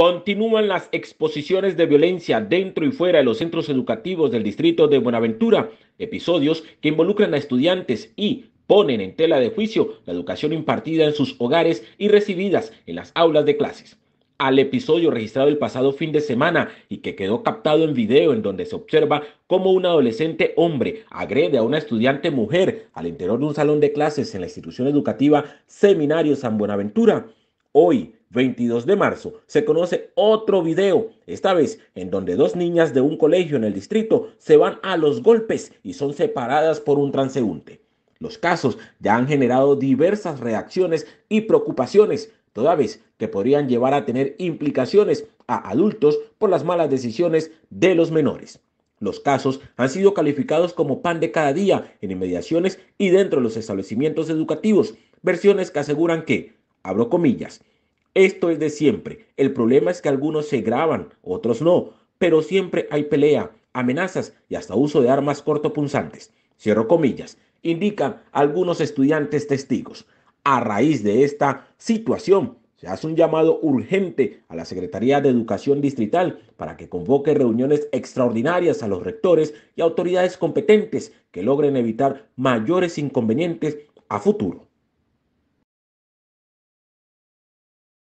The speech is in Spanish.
Continúan las exposiciones de violencia dentro y fuera de los centros educativos del distrito de Buenaventura, episodios que involucran a estudiantes y ponen en tela de juicio la educación impartida en sus hogares y recibidas en las aulas de clases. Al episodio registrado el pasado fin de semana y que quedó captado en video en donde se observa cómo un adolescente hombre agrede a una estudiante mujer al interior de un salón de clases en la institución educativa Seminario San Buenaventura. Hoy, 22 de marzo, se conoce otro video, esta vez en donde dos niñas de un colegio en el distrito se van a los golpes y son separadas por un transeúnte. Los casos ya han generado diversas reacciones y preocupaciones, toda vez que podrían llevar a tener implicaciones a adultos por las malas decisiones de los menores. Los casos han sido calificados como pan de cada día en inmediaciones y dentro de los establecimientos educativos, versiones que aseguran que, abro comillas, esto es de siempre. El problema es que algunos se graban, otros no, pero siempre hay pelea, amenazas y hasta uso de armas cortopunzantes. Cierro comillas, indican algunos estudiantes testigos. A raíz de esta situación, se hace un llamado urgente a la Secretaría de Educación Distrital para que convoque reuniones extraordinarias a los rectores y autoridades competentes que logren evitar mayores inconvenientes a futuro.